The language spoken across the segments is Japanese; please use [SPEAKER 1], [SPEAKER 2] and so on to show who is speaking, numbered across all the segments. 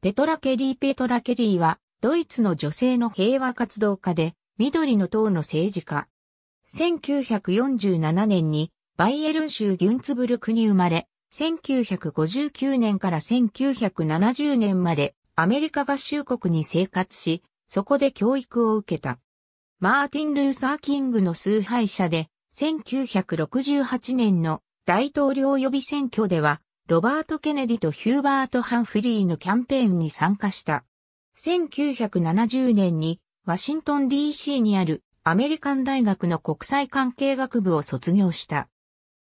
[SPEAKER 1] ペトラ・ケリー・ペトラ・ケリーは、ドイツの女性の平和活動家で、緑の党の政治家。1947年に、バイエルン州ギュンツブルクに生まれ、1959年から1970年まで、アメリカ合衆国に生活し、そこで教育を受けた。マーティン・ルーサー・キングの崇拝者で、1968年の大統領予備選挙では、ロバート・ケネディとヒューバート・ハンフリーのキャンペーンに参加した。1970年にワシントン DC にあるアメリカン大学の国際関係学部を卒業した。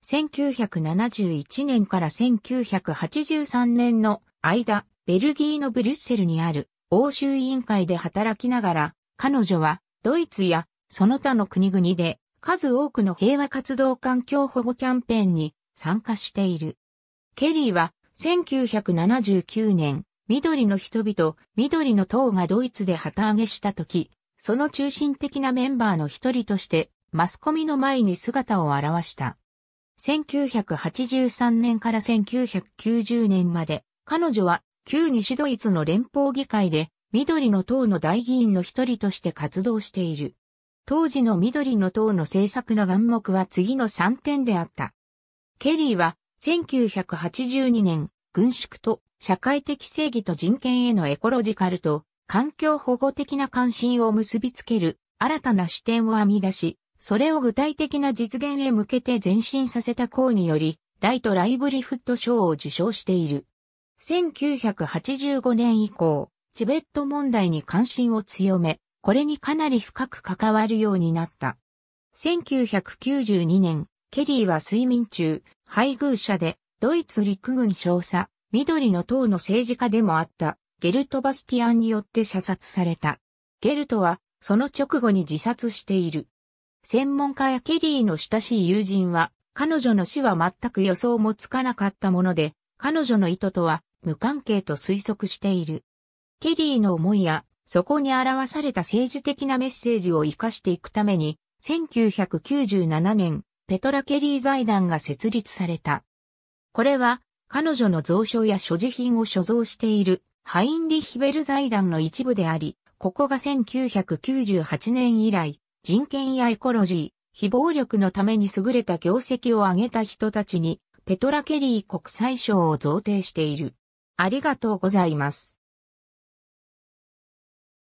[SPEAKER 1] 1971年から1983年の間、ベルギーのブリュッセルにある欧州委員会で働きながら、彼女はドイツやその他の国々で数多くの平和活動環境保護キャンペーンに参加している。ケリーは1979年、緑の人々、緑の党がドイツで旗揚げした時、その中心的なメンバーの一人として、マスコミの前に姿を現した。1983年から1990年まで、彼女は旧西ドイツの連邦議会で、緑の党の大議員の一人として活動している。当時の緑の党の政策の眼目は次の3点であった。ケリーは1982年、軍縮と社会的正義と人権へのエコロジカルと環境保護的な関心を結びつける新たな視点を編み出し、それを具体的な実現へ向けて前進させた項により、ライト・ライブリフット賞を受賞している。1985年以降、チベット問題に関心を強め、これにかなり深く関わるようになった。1992年、ケリーは睡眠中、配偶者で、ドイツ陸軍少佐、緑の党の政治家でもあった、ゲルト・バスティアンによって射殺された。ゲルトは、その直後に自殺している。専門家やケリーの親しい友人は、彼女の死は全く予想もつかなかったもので、彼女の意図とは無関係と推測している。ケリーの思いや、そこに表された政治的なメッセージを活かしていくために、1997年、ペトラ・ケリー財団が設立された。これは、彼女の蔵書や所持品を所蔵している、ハインリヒベル財団の一部であり、ここが1998年以来、人権やエコロジー、非暴力のために優れた業績を上げた人たちに、ペトラ・ケリー国際賞を贈呈している。ありがとうございます。